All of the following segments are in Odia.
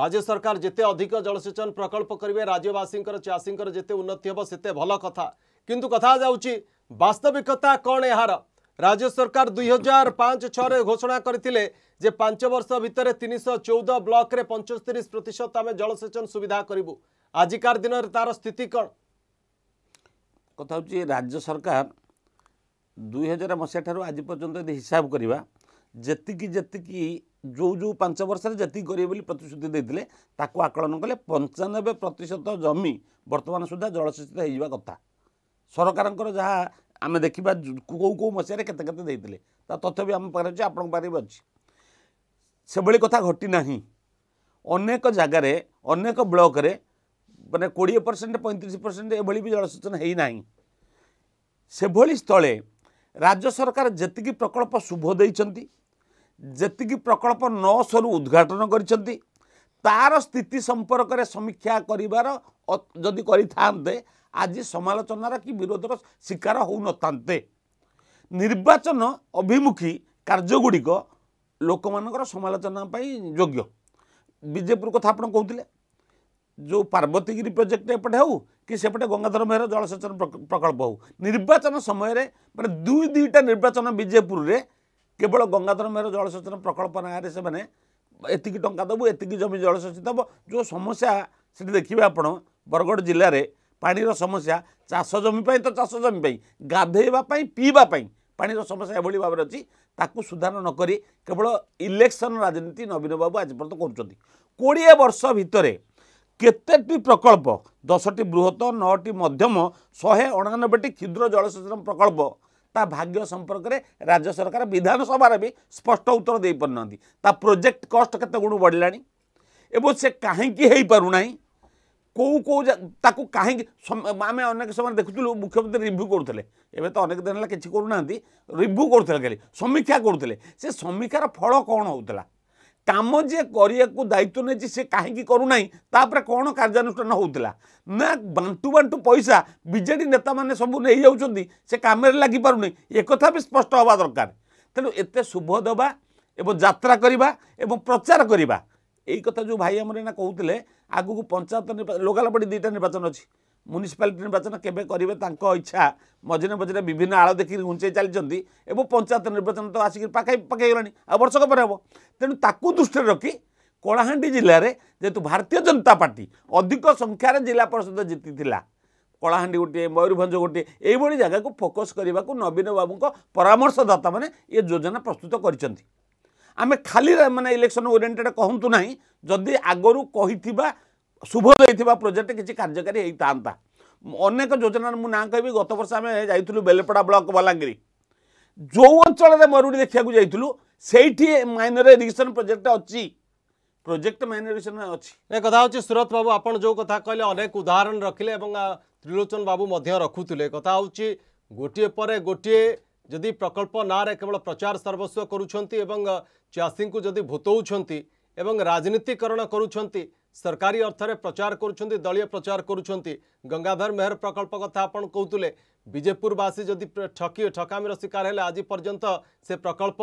ରାଜ୍ୟ ସରକାର ଯେତେ ଅଧିକ ଜଳସେଚନ ପ୍ରକଳ୍ପ କରିବେ ରାଜ୍ୟବାସୀଙ୍କର ଚାଷୀଙ୍କର ଯେତେ ଉନ୍ନତି ହେବ ସେତେ ଭଲ କଥା କିନ୍ତୁ କଥା ଯାଉଛି ବାସ୍ତବିକତା କ'ଣ ଏହାର ରାଜ୍ୟ ସରକାର ଦୁଇ ହଜାର ପାଞ୍ଚ ଛଅରେ ଘୋଷଣା କରିଥିଲେ ଯେ ପାଞ୍ଚ ବର୍ଷ ଭିତରେ ତିନିଶହ ଚଉଦ ବ୍ଲକରେ ପଞ୍ଚସ୍ତରୀ ପ୍ରତିଶତ ଆମେ ଜଳସେଚନ ସୁବିଧା କରିବୁ ଆଜିକାର ଦିନରେ ତାର ସ୍ଥିତି କ'ଣ କଥା ହେଉଛି ରାଜ୍ୟ ସରକାର ଦୁଇ ହଜାର ମସିହା ଠାରୁ ଆଜି ପର୍ଯ୍ୟନ୍ତ ଯଦି ହିସାବ କରିବା जी जी जो जो पांच वर्ष करेंगे प्रतिश्रुति आकलन कले पंचानबे प्रतिशत जमी बर्तमान सुधा जलसेचित होगा सरकार जहाँ आम देखा कौ कौ मसीहारे तथ्य भी आम पाखे अच्छे आपरे भी अच्छे से कथा घटना अनेक जगार अनेक ब्लक मैंने कोड़े परसेंट पैंतीस परसेंट ये भी जलसेचन होना से भाई स्थले राज्य सरकार जी प्रकल्प शुभ देती ଯେତିକି ପ୍ରକଳ୍ପ ନଅଶହରୁ ଉଦ୍ଘାଟନ କରିଛନ୍ତି ତାର ସ୍ଥିତି ସମ୍ପର୍କରେ ସମୀକ୍ଷା କରିବାର ଯଦି କରିଥାନ୍ତେ ଆଜି ସମାଲୋଚନାର କି ବିରୋଧର ଶିକାର ହେଉନଥାନ୍ତେ ନିର୍ବାଚନ ଅଭିମୁଖୀ କାର୍ଯ୍ୟଗୁଡ଼ିକ ଲୋକମାନଙ୍କର ସମାଲୋଚନା ପାଇଁ ଯୋଗ୍ୟ ବିଜେପୁର କଥା ଆପଣ କହୁଥିଲେ ଯେଉଁ ପାର୍ବତୀଗିରି ପ୍ରୋଜେକ୍ଟ ଏପଟେ ହେଉ କି ସେପଟେ ଗଙ୍ଗାଧର ମେହର ଜଳସେଚନ ପ୍ରକଳ୍ପ ହେଉ ନିର୍ବାଚନ ସମୟରେ ମାନେ ଦୁଇ ଦୁଇଟା ନିର୍ବାଚନ ବିଜେପୁରରେ କେବଳ ଗଙ୍ଗାଧର ମେହର ଜଳସେଚନ ପ୍ରକଳ୍ପ ନାଁରେ ସେମାନେ ଏତିକି ଟଙ୍କା ଦେବୁ ଏତିକି ଜମି ଜଳସେଚିତ ହେବ ଯେଉଁ ସମସ୍ୟା ସେଠି ଦେଖିବେ ଆପଣ ବରଗଡ଼ ଜିଲ୍ଲାରେ ପାଣିର ସମସ୍ୟା ଚାଷ ଜମି ପାଇଁ ତ ଚାଷ ଜମି ପାଇଁ ଗାଧୋଇବା ପାଇଁ ପିଇବା ପାଇଁ ପାଣିର ସମସ୍ୟା ଏଭଳି ଭାବରେ ଅଛି ତାକୁ ସୁଧାର ନ କରି କେବଳ ଇଲେକ୍ସନ୍ ରାଜନୀତି ନବୀନ ବାବୁ ଆଜି ପର୍ଯ୍ୟନ୍ତ କରୁଛନ୍ତି କୋଡ଼ିଏ ବର୍ଷ ଭିତରେ କେତେଟି ପ୍ରକଳ୍ପ ଦଶଟି ବୃହତ ନଅଟି ମଧ୍ୟମ ଶହେ ଅଣାନବେଟି କ୍ଷୁଦ୍ର ଜଳସେଚନ ପ୍ରକଳ୍ପ ତା ଭାଗ୍ୟ ସମ୍ପର୍କରେ ରାଜ୍ୟ ସରକାର ବିଧାନସଭାରେ ବି ସ୍ପଷ୍ଟ ଉତ୍ତର ଦେଇପାରୁନାହାନ୍ତି ତା ପ୍ରୋଜେକ୍ଟ କଷ୍ଟ କେତେ ଗୁଣ ବଢ଼ିଲାଣି ଏବଂ ସେ କାହିଁକି ହେଇପାରୁନାହିଁ କେଉଁ କେଉଁ ତାକୁ କାହିଁକି ଆମେ ଅନେକ ସମୟରେ ଦେଖୁଥିଲୁ ମୁଖ୍ୟମନ୍ତ୍ରୀ ରିଭ୍ୟୁ କରୁଥିଲେ ଏବେ ତ ଅନେକ ଦିନ ହେଲା କିଛି କରୁନାହାନ୍ତି ରିଭ୍ୟୁ କରୁଥିଲେ ଖାଲି ସମୀକ୍ଷା କରୁଥିଲେ ସେ ସମୀକ୍ଷାର ଫଳ କ'ଣ ହେଉଥିଲା କାମ ଯିଏ କରିବାକୁ ଦାୟିତ୍ୱ ନେଇଛି ସେ କାହିଁକି କରୁନାହିଁ ତା ଉପରେ କ'ଣ କାର୍ଯ୍ୟାନୁଷ୍ଠାନ ହେଉଥିଲା ନା ବାଣ୍ଟୁ ବାଣ୍ଟୁ ପଇସା ବିଜେଡ଼ି ନେତାମାନେ ସବୁ ନେଇଯାଉଛନ୍ତି ସେ କାମରେ ଲାଗିପାରୁନି ଏକଥା ବି ସ୍ପଷ୍ଟ ହେବା ଦରକାର ତେଣୁ ଏତେ ଶୁଭ ଦେବା ଏବଂ ଯାତ୍ରା କରିବା ଏବଂ ପ୍ରଚାର କରିବା ଏଇ କଥା ଯେଉଁ ଭାଇ ଆମର ଏଇନା କହୁଥିଲେ ଆଗକୁ ପଞ୍ଚାୟତ ନିର୍ବାଚନ ଲୋକାଲପଡ଼ି ଦୁଇଟା ନିର୍ବାଚନ ଅଛି ମ୍ୟୁନିସିପାଲିଟି ନିର୍ବାଚନ କେବେ କରିବେ ତାଙ୍କ ଇଚ୍ଛା ମଝିରେ ମଝିରେ ବିଭିନ୍ନ ଆଳ ଦେଖିକି ଘୁଞ୍ଚେଇ ଚାଲିଛନ୍ତି ଏବଂ ପଞ୍ଚାୟତ ନିର୍ବାଚନ ତ ଆସିକି ପାଖେଇ ପକାଇଗଲାଣି ଆଉ ବର୍ଷକ ପରେ ହେବ ତେଣୁ ତାକୁ ଦୃଷ୍ଟିରେ ରଖି କଳାହାଣ୍ଡି ଜିଲ୍ଲାରେ ଯେହେତୁ ଭାରତୀୟ ଜନତା ପାର୍ଟି ଅଧିକ ସଂଖ୍ୟାରେ ଜିଲ୍ଲା ପରିଷଦ ଜିତିଥିଲା କଳାହାଣ୍ଡି ଗୋଟିଏ ମୟୂରଭଞ୍ଜ ଗୋଟିଏ ଏଇଭଳି ଜାଗାକୁ ଫୋକସ୍ କରିବାକୁ ନବୀନ ବାବୁଙ୍କ ପରାମର୍ଶଦାତାମାନେ ଏ ଯୋଜନା ପ୍ରସ୍ତୁତ କରିଛନ୍ତି ଆମେ ଖାଲି ମାନେ ଇଲେକ୍ସନ୍ ଓରିଏଣ୍ଟେଡ଼୍ କହନ୍ତୁ ନାହିଁ ଯଦି ଆଗରୁ କହିଥିବା ଶୁଭ ଦେଇଥିବା ପ୍ରୋଜେକ୍ଟ କିଛି କାର୍ଯ୍ୟକାରୀ ହେଇଥାନ୍ତା ଅନେକ ଯୋଜନାର ମୁଁ ନାଁ କହିବି ଗତ ବର୍ଷ ଆମେ ଯାଇଥିଲୁ ବେଲପଡ଼ା ବ୍ଲକ ବଲାଙ୍ଗୀର ଯେଉଁ ଅଞ୍ଚଳରେ ମରୁଡ଼ି ଦେଖିବାକୁ ଯାଇଥିଲୁ ସେଇଠି ମାଇନର ଇରିଗେସନ୍ ପ୍ରୋଜେକ୍ଟ ଅଛି ପ୍ରୋଜେକ୍ଟ ମାଇନରିଗେସନ୍ ଅଛି ଏ କଥା ହେଉଛି ସୁରତ ବାବୁ ଆପଣ ଯେଉଁ କଥା କହିଲେ ଅନେକ ଉଦାହରଣ ରଖିଲେ ଏବଂ ତ୍ରିଲୋଚନ ବାବୁ ମଧ୍ୟ ରଖୁଥିଲେ କଥା ହେଉଛି ଗୋଟିଏ ପରେ ଗୋଟିଏ ଯଦି ପ୍ରକଳ୍ପ ନାଁରେ କେବଳ ପ୍ରଚାର ସର୍ବସ୍ୱ କରୁଛନ୍ତି ଏବଂ ଚାଷୀଙ୍କୁ ଯଦି ଭୂତଉଛନ୍ତି ଏବଂ ରାଜନୀତିକରଣ କରୁଛନ୍ତି सरकारी अर्थर प्रचार कर दलय प्रचार कर गंगाधर मेहर प्रकल्प कथा आपण कहते विजेपुरवासी जदि ठकी ठकामीर शिकार है आज पर्यंत से प्रकल्प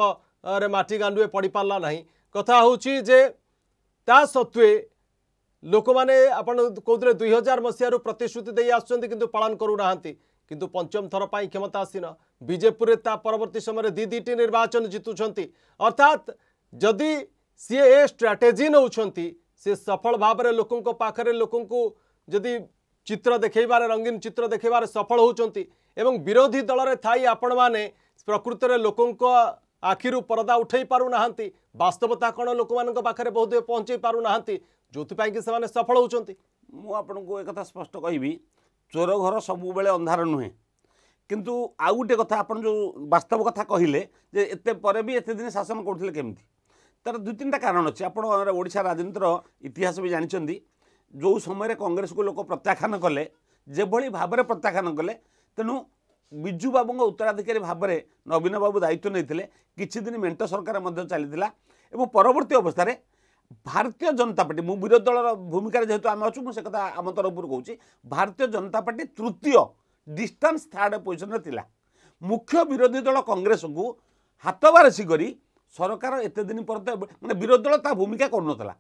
रे माटी पड़ पारा ना कथा हूँ ता सत्वे लोक मैंने कहते दुई हजार मसीह प्रतिश्रुति दे पालन करूना किंतु पंचम थर पर क्षमता आसीन विजेपुर परवर्त समय दी दुईटी निर्वाचन जितुंट अर्थात जदि सी ए स्ट्राटेजी नौकरी ସେ ସଫଳ ଭାବରେ ଲୋକଙ୍କ ପାଖରେ ଲୋକଙ୍କୁ ଯଦି ଚିତ୍ର ଦେଖାଇବାରେ ରଙ୍ଗୀନ ଚିତ୍ର ଦେଖାଇବାରେ ସଫଳ ହେଉଛନ୍ତି ଏବଂ ବିରୋଧୀ ଦଳରେ ଥାଇ ଆପଣମାନେ ପ୍ରକୃତରେ ଲୋକଙ୍କ ଆଖିରୁ ପରଦା ଉଠାଇ ପାରୁନାହାନ୍ତି ବାସ୍ତବତା କ'ଣ ଲୋକମାନଙ୍କ ପାଖରେ ବହୁତ ପହଞ୍ଚାଇ ପାରୁନାହାନ୍ତି ଯେଉଁଥିପାଇଁକି ସେମାନେ ସଫଳ ହେଉଛନ୍ତି ମୁଁ ଆପଣଙ୍କୁ ଏକଥା ସ୍ପଷ୍ଟ କହିବି ଚୋର ଘର ସବୁବେଳେ ଅନ୍ଧାର ନୁହେଁ କିନ୍ତୁ ଆଉ ଗୋଟେ କଥା ଆପଣ ଯେଉଁ ବାସ୍ତବ କଥା କହିଲେ ଯେ ଏତେ ପରେ ବି ଏତେ ଦିନ ଶାସନ କରୁଥିଲେ କେମିତି ତା'ର ଦୁଇ ତିନିଟା କାରଣ ଅଛି ଆପଣ ଓଡ଼ିଶା ରାଜନୀତିର ଇତିହାସ ବି ଜାଣିଛନ୍ତି ଯେଉଁ ସମୟରେ କଂଗ୍ରେସକୁ ଲୋକ ପ୍ରତ୍ୟାଖ୍ୟାନ କଲେ ଯେଭଳି ଭାବରେ ପ୍ରତ୍ୟାଖ୍ୟାନ କଲେ ତେଣୁ ବିଜୁବାବୁଙ୍କ ଉତ୍ତରାଧିକାରୀ ଭାବରେ ନବୀନ ବାବୁ ଦାୟିତ୍ୱ ନେଇଥିଲେ କିଛି ଦିନ ମେଣ୍ଟ ସରକାର ମଧ୍ୟ ଚାଲିଥିଲା ଏବଂ ପରବର୍ତ୍ତୀ ଅବସ୍ଥାରେ ଭାରତୀୟ ଜନତା ପାର୍ଟି ମୁଁ ବିରୋଧୀ ଦଳର ଭୂମିକାରେ ଯେହେତୁ ଆମେ ଅଛୁ ମୁଁ ସେ କଥା ଆମ ତରଫରୁ କହୁଛି ଭାରତୀୟ ଜନତା ପାର୍ଟି ତୃତୀୟ ଡିଷ୍ଟାନ୍ସ ଥାର୍ଡ଼ ପୋଜିସନ୍ରେ ଥିଲା ମୁଖ୍ୟ ବିରୋଧୀ ଦଳ କଂଗ୍ରେସକୁ ହାତବାରସି କରି ସରକାର ଏତେ ଦିନ ପର୍ଯ୍ୟନ୍ତ ମାନେ ବିରୋଧୀ ଦଳ ତା ଭୂମିକା କରୁନଥିଲା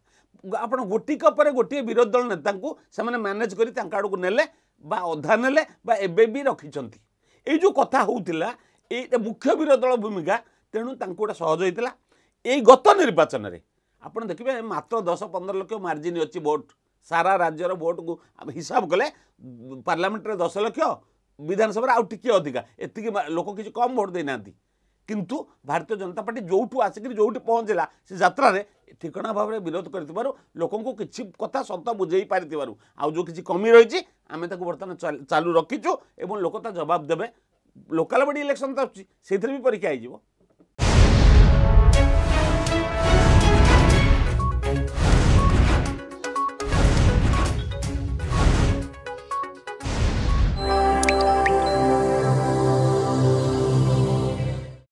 ଆପଣ ଗୋଟିକ ପରେ ଗୋଟିଏ ବିରୋଧୀ ଦଳ ନେତାଙ୍କୁ ସେମାନେ ମ୍ୟାନେଜ୍ କରି ତାଙ୍କ ଆଡ଼କୁ ନେଲେ ବା ଅଧା ନେଲେ ବା ଏବେ ବି ରଖିଛନ୍ତି ଏଇ ଯେଉଁ କଥା ହେଉଥିଲା ଏଇ ମୁଖ୍ୟ ବିରୋଧୀ ଦଳ ଭୂମିକା ତେଣୁ ତାଙ୍କୁ ଗୋଟେ ସହଜ ହୋଇଥିଲା ଏଇ ଗତ ନିର୍ବାଚନରେ ଆପଣ ଦେଖିବେ ମାତ୍ର ଦଶ ପନ୍ଦର ଲକ୍ଷ ମାର୍ଜିନ୍ ଅଛି ଭୋଟ୍ ସାରା ରାଜ୍ୟର ଭୋଟ୍କୁ ଆମେ ହିସାବ କଲେ ପାର୍ଲାମେଣ୍ଟରେ ଦଶ ଲକ୍ଷ ବିଧାନସଭାରେ ଆଉ ଟିକିଏ ଅଧିକା ଏତିକି ଲୋକ କିଛି କମ୍ ଭୋଟ୍ ଦେଇନାହାନ୍ତି কিন্তু ভারতীয় জনতা পার্টি যেটু আসিকি যেটি পৌঁছলা সে যাত্রার ঠিকনা ভাবে বিরোধ করে লোক কিছু কথা সত বুঝাই পারি আউ কিছু কমি রয়েছে আমি তাকে বর্তমানে চালু রকিছু এবং লোক তা জবাব দেবে লোকাল বডি ইলেকশন তো আসছে সেইথিরে পরীক্ষা হয়ে